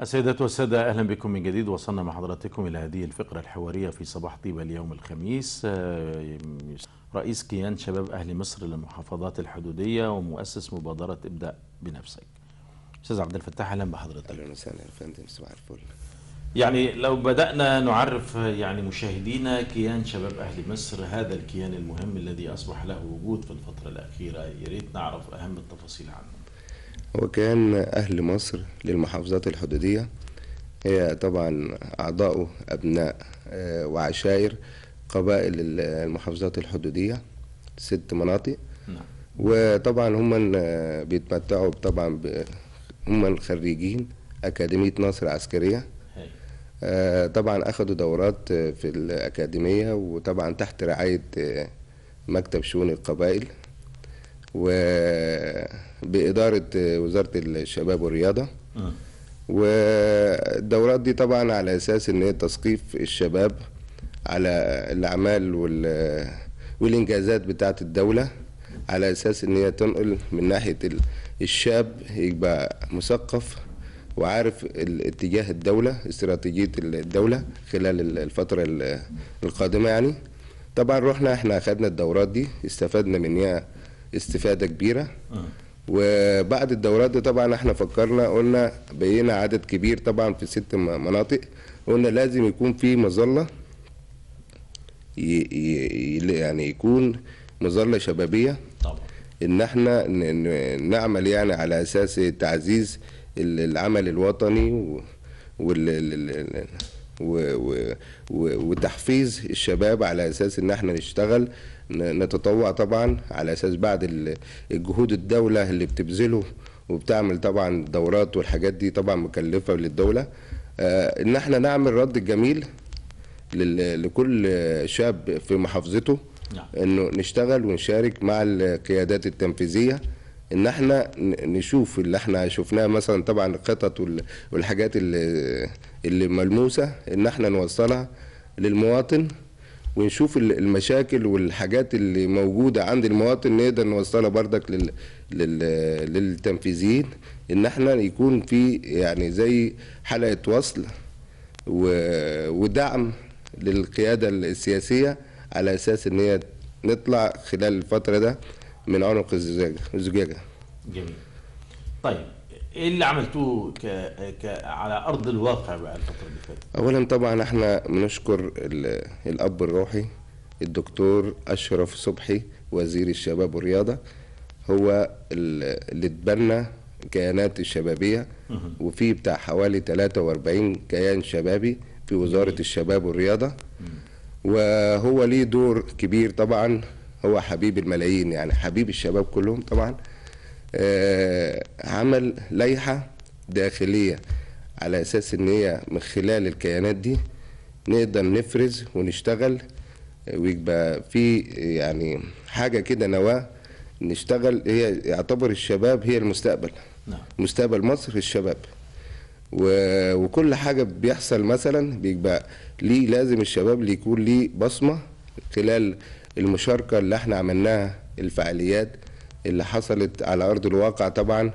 السيدات والسادة أهلا بكم من جديد وصلنا مع حضراتكم إلى هذه الفقرة الحوارية في صباح طيبة اليوم الخميس آه، رئيس كيان شباب أهل مصر للمحافظات الحدودية ومؤسس مبادرة ابدأ بنفسك أستاذ عبد الفتاح أهلا بحضرتك أهلا وسهلا يا فندم صباح الفل يعني لو بدأنا نعرف يعني مشاهدينا كيان شباب أهل مصر هذا الكيان المهم الذي أصبح له وجود في الفترة الأخيرة يا ريت نعرف أهم التفاصيل عنه وكان أهل مصر للمحافظات الحدودية هي طبعا أعضاؤه أبناء آه، وعشائر قبائل المحافظات الحدودية ست مناطق نعم. وطبعا هم بيتمتعوا طبعا هم الخريجين أكاديمية ناصر عسكرية آه، طبعا أخدوا دورات آه، في الأكاديمية وطبعا تحت رعاية مكتب شؤون القبائل وبإدارة وزارة الشباب والرياضة آه. والدورات دي طبعا على أساس إن هي تثقيف الشباب على الأعمال وال... والإنجازات بتاعة الدولة على أساس إن هي تنقل من ناحية الشاب يبقى مثقف وعارف اتجاه الدولة استراتيجية الدولة خلال الفترة القادمة يعني طبعا رحنا احنا اخدنا الدورات دي استفدنا منها استفاده كبيره آه. وبعد الدورات دي طبعا احنا فكرنا قلنا بقينا عدد كبير طبعا في ست مناطق قلنا لازم يكون في مظله يعني يكون مظله شبابيه طبعا ان احنا نعمل يعني على اساس تعزيز العمل الوطني وال وتحفيز الشباب على اساس ان احنا نشتغل نتطوع طبعا على اساس بعد الجهود الدوله اللي بتبذله وبتعمل طبعا الدورات والحاجات دي طبعا مكلفه للدوله آه، ان احنا نعمل رد جميل لكل شاب في محافظته نعم. انه نشتغل ونشارك مع القيادات التنفيذيه ان احنا نشوف اللي احنا شفناه مثلا طبعا الخطط والحاجات اللي ملموسه ان احنا نوصلها للمواطن ونشوف المشاكل والحاجات اللي موجوده عند المواطن نقدر نوصلها بردك لل... لل... للتنفيذيين ان احنا يكون في يعني زي حلقه وصل و... ودعم للقياده السياسيه على اساس ان هي نطلع خلال الفتره ده من عنق الزجاجه جميل طيب ايه اللي عملتوه ك... ك... على ارض الواقع بقى الفتره اللي فاتت؟ اولا طبعا احنا بنشكر ال... الاب الروحي الدكتور اشرف صبحي وزير الشباب والرياضه هو اللي اتبنى الكيانات الشبابيه وفي بتاع حوالي 43 كيان شبابي في وزاره الشباب والرياضه وهو ليه دور كبير طبعا هو حبيب الملايين يعني حبيب الشباب كلهم طبعا آه، عمل لائحة داخلية على أساس إن هي من خلال الكيانات دي نقدر نفرز ونشتغل آه، ويبقى في يعني حاجة كده نواة نشتغل هي يعتبر الشباب هي المستقبل نعم. مستقبل مصر الشباب و... وكل حاجة بيحصل مثلا بيبقى ليه لازم الشباب اللي يكون ليه بصمة خلال المشاركة اللي احنا عملناها الفعاليات اللي حصلت على ارض الواقع طبعا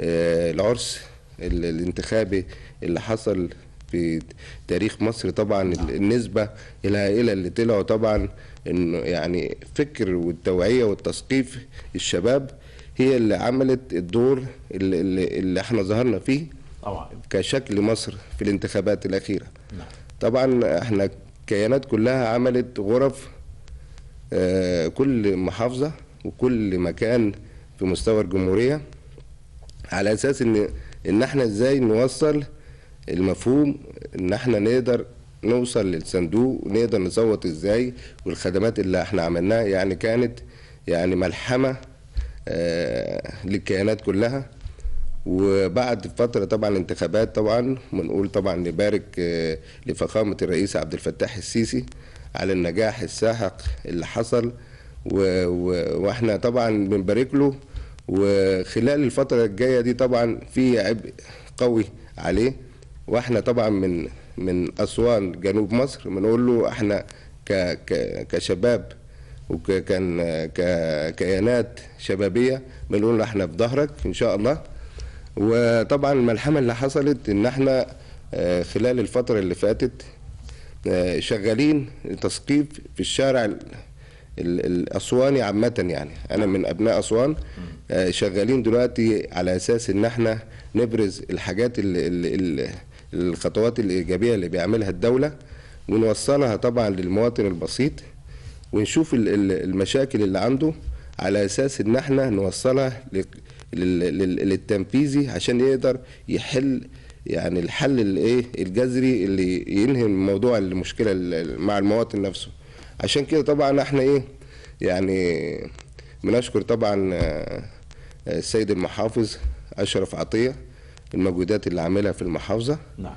آه، العرس الانتخابي اللي حصل في تاريخ مصر طبعا نعم. النسبه الهائله اللي طلعوا طبعا انه يعني فكر والتوعيه والتثقيف الشباب هي اللي عملت الدور اللي, اللي, احنا ظهرنا فيه طبعا كشكل مصر في الانتخابات الاخيره نعم. طبعا احنا كيانات كلها عملت غرف آه، كل محافظه وكل مكان في مستوى الجمهورية على أساس إن إن إحنا إزاي نوصل المفهوم إن إحنا نقدر نوصل للصندوق ونقدر نصوت إزاي والخدمات اللي إحنا عملناها يعني كانت يعني ملحمة آه، للكيانات كلها وبعد فترة طبعا انتخابات طبعا بنقول طبعا نبارك آه، لفخامة الرئيس عبد الفتاح السيسي على النجاح الساحق اللي حصل و... و... واحنا طبعا بنبارك له وخلال الفتره الجايه دي طبعا في عبء قوي عليه واحنا طبعا من من اسوان جنوب مصر بنقول له احنا ك... ك... كشباب وكان ككيانات شبابيه بنقول له احنا في ظهرك ان شاء الله وطبعا الملحمه اللي حصلت ان احنا آه، خلال الفتره اللي فاتت آه، شغالين تثقيف في الشارع الاسواني عامه يعني انا من ابناء اسوان آه، شغالين دلوقتي على اساس ان احنا نبرز الحاجات اللي الخطوات الايجابيه اللي بيعملها الدوله ونوصلها طبعا للمواطن البسيط ونشوف المشاكل اللي عنده على اساس ان احنا نوصلها للتنفيذي عشان يقدر يحل يعني الحل الايه الجذري اللي ينهي الموضوع المشكله مع المواطن نفسه عشان كده طبعا احنا ايه يعني بنشكر طبعا آه، آه، السيد المحافظ اشرف عطيه المجهودات اللي عاملها في المحافظه نعم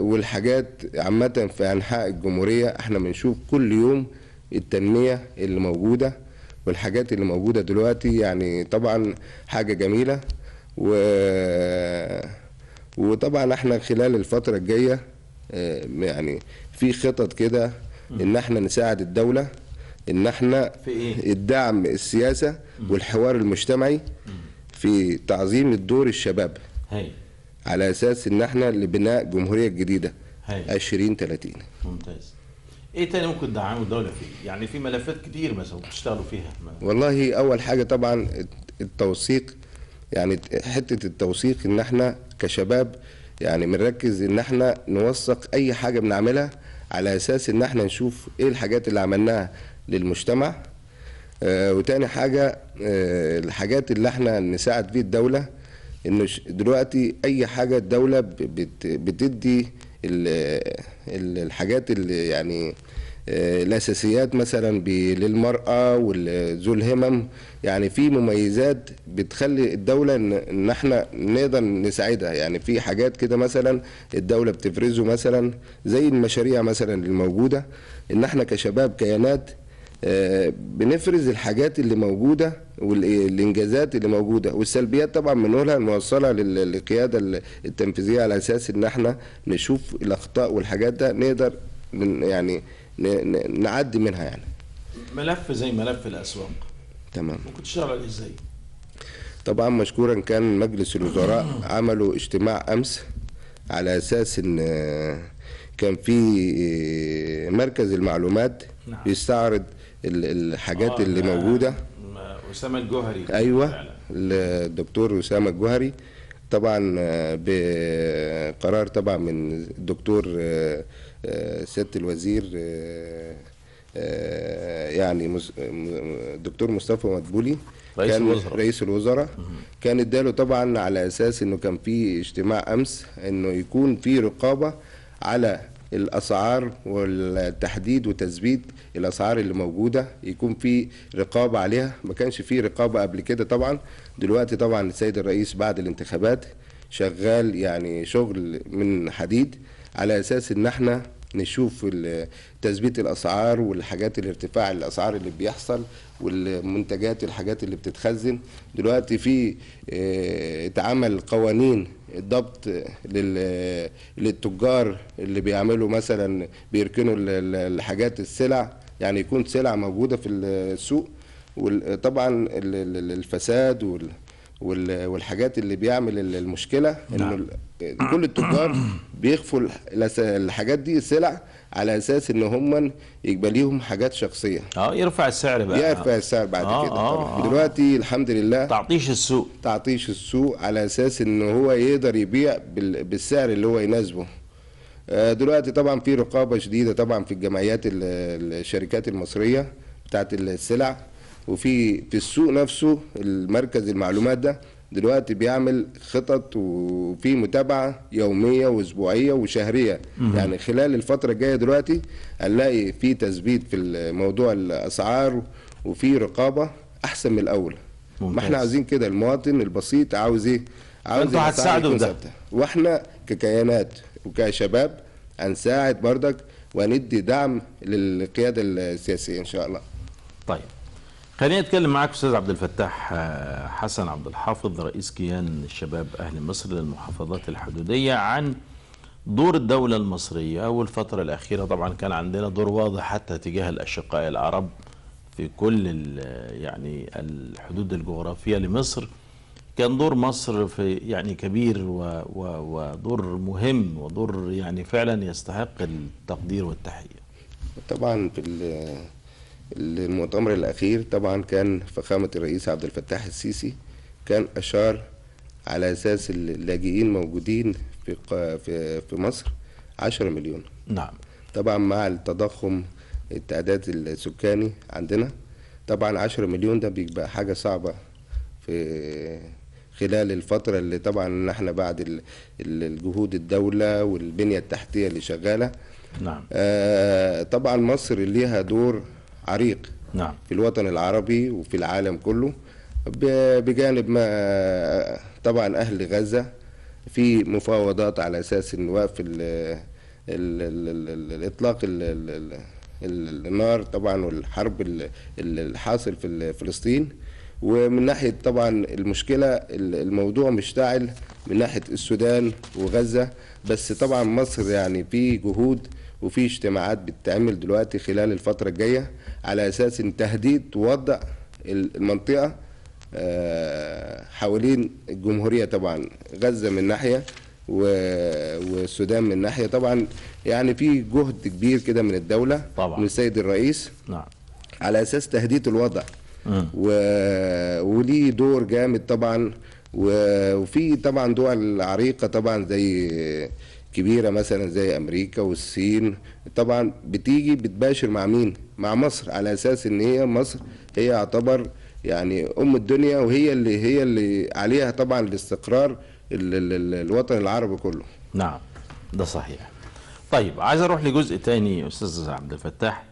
والحاجات عامه في انحاء الجمهوريه احنا بنشوف كل يوم التنميه اللي موجوده والحاجات اللي موجوده دلوقتي يعني طبعا حاجه جميله و وطبعا احنا خلال الفتره الجايه آه، يعني في خطط كده ان احنا نساعد الدوله ان احنا في إيه؟ الدعم السياسه والحوار المجتمعي في تعظيم الدور الشباب هي. على اساس ان احنا لبناء جمهوريه جديده 20 30 ممتاز ايه تاني ممكن تدعموا الدوله فيه؟ يعني في ملفات كتير مثلا بتشتغلوا فيها والله اول حاجه طبعا التوثيق يعني حته التوثيق ان احنا كشباب يعني بنركز ان احنا نوثق اي حاجه بنعملها على اساس ان احنا نشوف ايه الحاجات اللي عملناها للمجتمع آه وتاني حاجه آه الحاجات اللي احنا نساعد بيه الدوله انه دلوقتي اي حاجه الدوله بتدي الحاجات اللي يعني آه، الاساسيات مثلا للمراه وذو الهمم يعني في مميزات بتخلي الدوله ان احنا نقدر نساعدها يعني في حاجات كده مثلا الدوله بتفرزه مثلا زي المشاريع مثلا الموجوده ان احنا كشباب كيانات آه، بنفرز الحاجات اللي موجودة والإنجازات اللي موجودة والسلبيات طبعا بنقولها نوصلها للقيادة التنفيذية على أساس إن احنا نشوف الأخطاء والحاجات ده نقدر يعني نعدي منها يعني ملف زي ملف الاسواق تمام ممكن تشتغل عليه ازاي طبعا مشكورا كان مجلس الوزراء عملوا اجتماع امس على اساس ان آه، كان في آه، مركز المعلومات نعم. بيستعرض الحاجات آه، اللي موجوده اسامه الجوهري ايوه الدكتور اسامه الجوهري طبعا بقرار طبعا من الدكتور آه، سياده الوزير آه، آه، يعني الدكتور مصطفى مدبولي رئيس كان الوزراء. رئيس الوزراء كان اداله طبعا على اساس انه كان في اجتماع امس انه يكون في رقابه على الاسعار والتحديد وتثبيت الاسعار اللي موجوده يكون في رقابه عليها ما كانش في رقابه قبل كده طبعا دلوقتي طبعا السيد الرئيس بعد الانتخابات شغال يعني شغل من حديد على اساس ان احنا نشوف تثبيت الاسعار والحاجات الارتفاع الاسعار اللي بيحصل والمنتجات الحاجات اللي بتتخزن دلوقتي في آه، اتعمل قوانين الضبط للتجار اللي بيعملوا مثلا بيركنوا الحاجات السلع يعني يكون سلع موجوده في السوق وطبعا الفساد وال والحاجات اللي بيعمل المشكله انه نعم. كل التجار بيخفوا الحاجات دي السلع على اساس ان هم يبقى ليهم حاجات شخصيه اه يرفع السعر بقى يرفع السعر بعد آه كده آه آه دلوقتي الحمد لله تعطيش السوق تعطيش السوق على اساس ان هو يقدر يبيع بالسعر اللي هو يناسبه آه، دلوقتي طبعا في رقابه شديده طبعا في الجمعيات الشركات المصريه بتاعت السلع وفي في السوق نفسه المركز المعلومات ده دلوقتي بيعمل خطط وفي متابعه يوميه واسبوعيه وشهريه مم. يعني خلال الفتره الجايه دلوقتي هنلاقي في تثبيت في موضوع الاسعار وفي رقابه احسن من الاول ممتاز. ما احنا عايزين كده المواطن البسيط عاوز ايه عاوز انتوا هتساعدوا ده واحنا ككيانات وكشباب هنساعد بردك وندي دعم للقياده السياسيه ان شاء الله خليني اتكلم معاك استاذ عبد الفتاح آه، حسن عبد الحافظ رئيس كيان الشباب اهل مصر للمحافظات الحدوديه عن دور الدوله المصريه والفتره الاخيره طبعا كان عندنا دور واضح حتى تجاه الاشقاء العرب في كل آه، يعني الحدود الجغرافيه لمصر كان دور مصر في يعني كبير و و ودور مهم ودور يعني فعلا يستحق التقدير والتحيه. طبعا في آه، المؤتمر الأخير طبعا كان فخامة الرئيس عبد الفتاح السيسي كان أشار على أساس اللاجئين موجودين في في في مصر 10 مليون نعم طبعا مع التضخم التعداد السكاني عندنا طبعا 10 مليون ده بيبقى حاجة صعبة في خلال الفترة اللي طبعا احنا بعد الجهود الدولة والبنية التحتية اللي شغالة نعم آه طبعا مصر ليها دور عريق نعم. في الوطن العربي وفي العالم كله بجانب ما طبعا أهل غزة في مفاوضات على أساس إن وقف الإطلاق النار طبعا والحرب الحاصل في فلسطين ومن ناحية طبعا المشكلة الموضوع مشتعل من ناحية السودان وغزة بس طبعا مصر يعني في جهود وفي اجتماعات بتتعمل دلوقتي خلال الفترة الجاية على أساس ان تهديد وضع المنطقة آه، حوالين الجمهورية طبعا غزة من ناحية والسودان من ناحية طبعا يعني في جهد كبير كده من الدولة طبعا. من السيد الرئيس نعم. على أساس تهديد الوضع و... وليه دور جامد طبعا وفي طبعا دول عريقة طبعا زي كبيره مثلا زي امريكا والصين طبعا بتيجي بتباشر مع مين مع مصر على اساس ان هي مصر هي يعتبر يعني ام الدنيا وهي اللي هي اللي عليها طبعا الاستقرار الوطن العربي كله نعم ده صحيح طيب عايز اروح لجزء تاني استاذ عبد الفتاح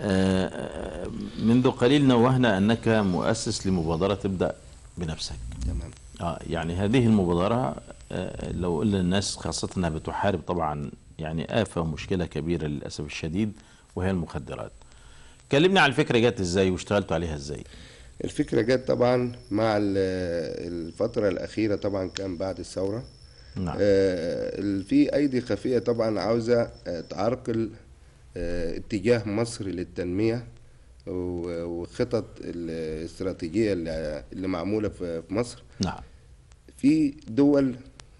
آه، آه، منذ قليل نوهنا انك مؤسس لمبادره تبدا بنفسك تمام اه يعني هذه المبادره آه، لو قلنا للناس خاصة انها بتحارب طبعا يعني آفة ومشكلة كبيرة للأسف الشديد وهي المخدرات كلمنا على الفكرة جت ازاي واشتغلتوا عليها ازاي الفكرة جت طبعا مع الفترة الأخيرة طبعا كان بعد الثورة نعم. آه، في أيدي خفية طبعا عاوزة آه، تعرقل اتجاه مصر للتنمية وخطط الاستراتيجية اللي معمولة في مصر نعم. في دول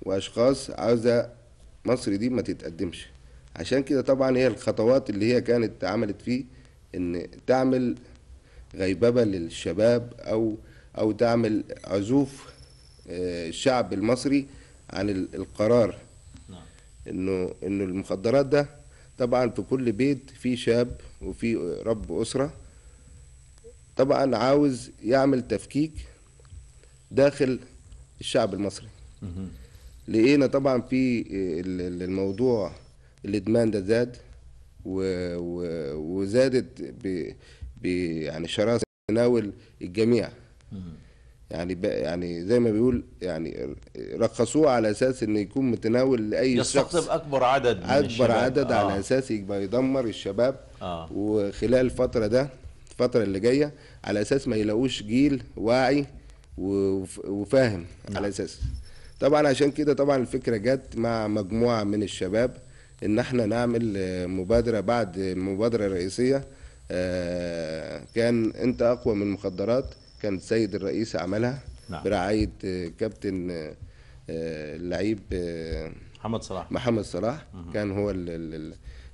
واشخاص عاوزه مصر دي ما تتقدمش عشان كده طبعا هي الخطوات اللي هي كانت عملت فيه ان تعمل غيببه للشباب او او تعمل عزوف آه، الشعب المصري عن القرار نعم. انه انه المخدرات ده طبعا في كل بيت في شاب وفي رب اسره طبعا عاوز يعمل تفكيك داخل الشعب المصري لقينا طبعا في الموضوع الادمان ده زاد وزادت ب يعني شراسه تناول الجميع يعني يعني زي ما بيقول يعني رخصوه على اساس انه يكون متناول لاي شخص يستقطب اكبر عدد من اكبر الشباب. عدد آه. على اساس يبقى يدمر الشباب آه. وخلال الفتره ده الفتره اللي جايه على اساس ما يلاقوش جيل واعي وفاهم نعم. على اساس طبعا عشان كده طبعا الفكرة جت مع مجموعة من الشباب ان احنا نعمل آه، مبادرة بعد المبادره الرئيسيه آه، كان انت اقوى من المخدرات كان السيد الرئيس عملها نعم. برعاية آه، كابتن اللعيب محمد صلاح محمد صلاح كان هو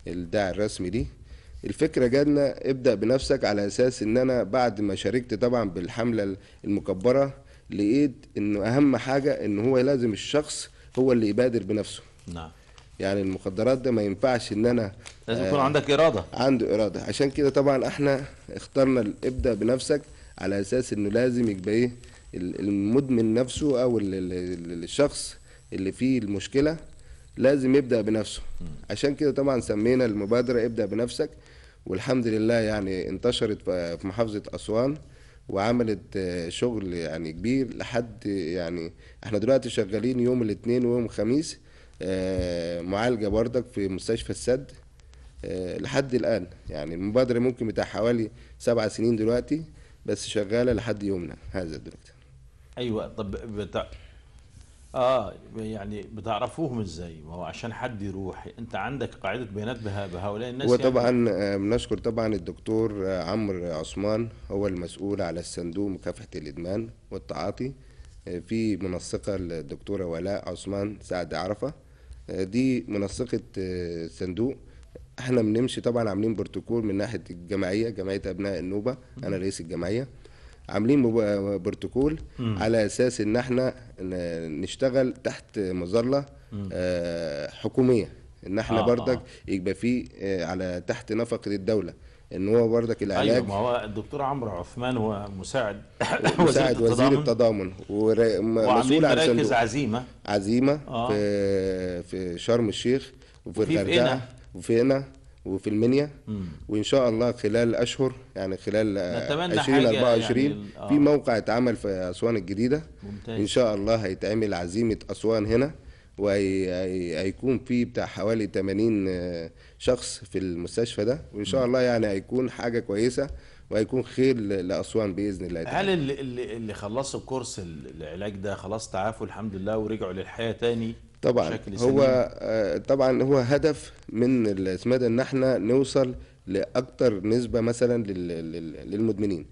الداعي الرسمي دي الفكره جاتنا ابدا بنفسك على اساس ان انا بعد ما شاركت طبعا بالحمله المكبره لقيت انه اهم حاجه ان هو لازم الشخص هو اللي يبادر بنفسه نعم يعني المخدرات ده ما ينفعش ان انا لازم يكون آه عندك اراده عنده اراده عشان كده طبعا احنا اخترنا ابدا بنفسك على اساس انه لازم يبقى ايه المدمن نفسه او الشخص اللي فيه المشكله لازم يبدا بنفسه عشان كده طبعا سمينا المبادره ابدا بنفسك والحمد لله يعني انتشرت في محافظه اسوان وعملت آه، شغل يعني كبير لحد يعني احنا دلوقتي شغالين يوم الاثنين ويوم الخميس آه، معالجه بردك في مستشفى السد آه، لحد الان يعني المبادره ممكن بتاع حوالي سبع سنين دلوقتي بس شغاله لحد يومنا هذا دلوقتي ايوه طب بتاع اه يعني بتعرفوهم ازاي ما هو عشان حد يروح انت عندك قاعده بيانات بها بهؤلاء الناس يعني؟ وطبعا يعني. بنشكر طبعا الدكتور آه، عمرو عثمان هو المسؤول على الصندوق مكافحه الادمان والتعاطي آه، في منسقه الدكتوره ولاء عثمان سعد عرفه دي منسقه صندوق احنا بنمشي طبعا عاملين بروتوكول من ناحيه الجمعيه جمعيه ابناء النوبه انا رئيس الجمعيه عاملين بروتوكول على اساس ان احنا نشتغل تحت مظله آه، حكوميه ان احنا آه بردك آه. يبقى في آه، على تحت نفقه الدوله ان هو بردك أيوة، العلاج ايوه ما هو الدكتور عمرو عثمان هو مساعد مساعد وزير التضامن ومسؤول عن مراكز عزيمه عزيمه آه. في في شرم الشيخ وفي الغردقه وفي هنا وفي المنيا وان شاء الله خلال اشهر يعني خلال 20 آه، 24 يعني آه. في موقع اتعمل في اسوان الجديده ممتاز. ان شاء الله هيتعمل عزيمه اسوان هنا وهيكون في بتاع حوالي 80 آه، شخص في المستشفى ده وان شاء الله يعني هيكون حاجه كويسه وهيكون خير لاسوان باذن الله تعالى. هل اللي, اللي خلصوا الكورس العلاج ده خلاص تعافوا الحمد لله ورجعوا للحياه تاني طبعا هو آه، طبعا هو هدف من الاسماد ان احنا نوصل لاكثر نسبه مثلا للمدمنين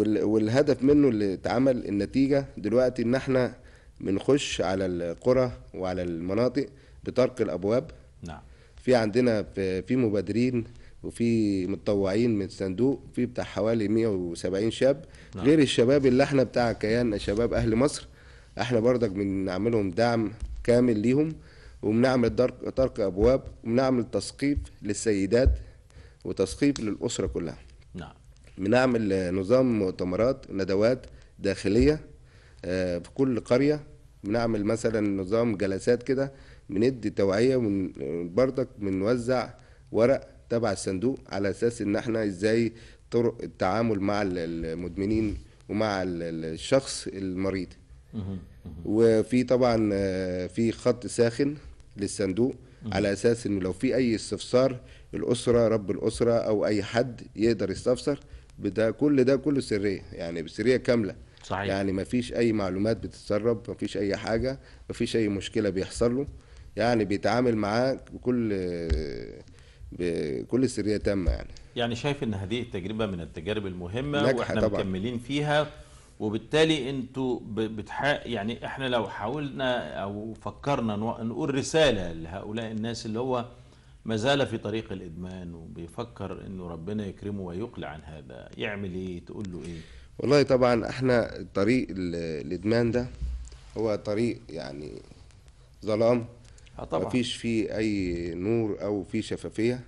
والهدف منه اللي اتعمل النتيجه دلوقتي ان احنا بنخش على القرى وعلى المناطق بطرق الابواب نعم في عندنا في مبادرين وفي متطوعين من الصندوق في بتاع حوالي 170 شاب نعم. غير الشباب اللي احنا بتاع كيان شباب اهل مصر احنا برضك بنعملهم دعم كامل ليهم وبنعمل طرق أبواب وبنعمل تثقيف للسيدات وتثقيف للأسرة كلها نعم بنعمل نظام مؤتمرات ندوات داخلية آه، في كل قرية بنعمل مثلا نظام جلسات كده بندي توعية وبرضك بنوزع ورق تبع الصندوق على اساس ان احنا ازاي طرق التعامل مع المدمنين ومع الشخص المريض وفي طبعا آه، في خط ساخن للصندوق على اساس انه لو في اي استفسار الاسره رب الاسره او اي حد يقدر يستفسر ده كل ده كله سريه يعني بسريه كامله صحيح. يعني ما فيش اي معلومات بتتسرب ما فيش اي حاجه ما فيش اي مشكله بيحصل له يعني بيتعامل معاه بكل آه، بكل سريه تامه يعني يعني شايف ان هذه التجربه من التجارب المهمه واحنا طبعًا. مكملين فيها وبالتالي انتوا بتحق يعني احنا لو حاولنا او فكرنا نقول رساله لهؤلاء الناس اللي هو ما زال في طريق الادمان وبيفكر انه ربنا يكرمه ويقلع عن هذا يعمل ايه تقول له ايه والله طبعا احنا طريق الادمان ده هو طريق يعني ظلام آه، طبعا مفيش فيه اي نور او في شفافيه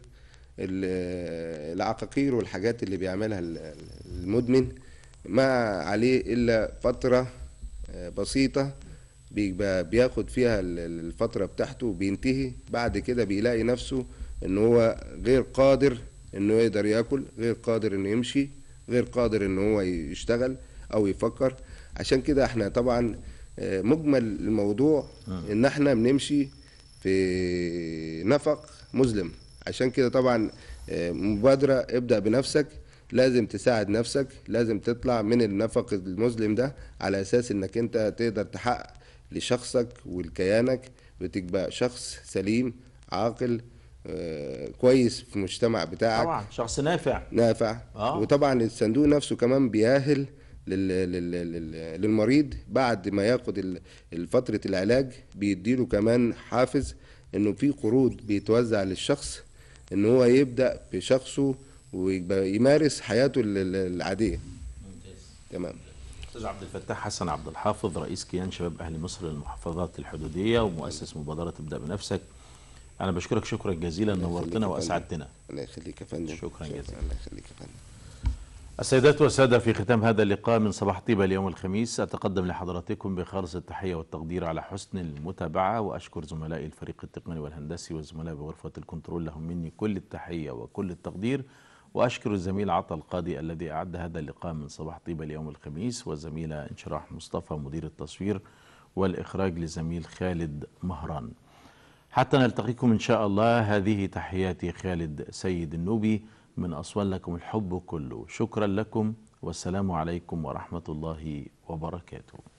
العقاقير والحاجات اللي بيعملها المدمن ما عليه إلا فترة آه، بسيطة بيبقى بياخد فيها الفترة بتاعته بينتهي بعد كده بيلاقي نفسه ان هو غير قادر انه يقدر ياكل غير قادر انه يمشي غير قادر ان هو يشتغل او يفكر عشان كده احنا طبعا آه، مجمل الموضوع آه. ان احنا بنمشي في نفق مظلم عشان كده طبعا مبادرة ابدأ بنفسك لازم تساعد نفسك لازم تطلع من النفق المظلم ده على اساس انك انت تقدر تحقق لشخصك ولكيانك وتبقى شخص سليم عاقل آه، كويس في المجتمع بتاعك طبعا شخص نافع نافع آه. وطبعا الصندوق نفسه كمان بيأهل للمريض بعد ما ياخد فترة العلاج بيديله كمان حافز انه في قروض بيتوزع للشخص ان هو يبدأ بشخصه ويمارس حياته العاديه ممتاز تمام استاذ عبد الفتاح حسن عبد الحافظ رئيس كيان شباب اهل مصر للمحافظات الحدوديه ومؤسس مبادره ابدا بنفسك انا بشكرك شكرا جزيلا نورتنا واسعدتنا الله يخليك يا فندم شكرا جزيلا الله يخليك يا فندم السيدات والسادة في ختام هذا اللقاء من صباح طيبة اليوم الخميس أتقدم لحضراتكم بخالص التحية والتقدير على حسن المتابعة وأشكر زملائي الفريق التقني والهندسي وزملائي بغرفة الكنترول لهم مني كل التحية وكل التقدير وأشكر الزميل عطا القاضي الذي أعد هذا اللقاء من صباح طيبة ليوم الخميس والزميلة انشراح مصطفى مدير التصوير والإخراج لزميل خالد مهران حتى نلتقيكم إن شاء الله هذه تحياتي خالد سيد النوبي من أسوان لكم الحب كله شكرا لكم والسلام عليكم ورحمة الله وبركاته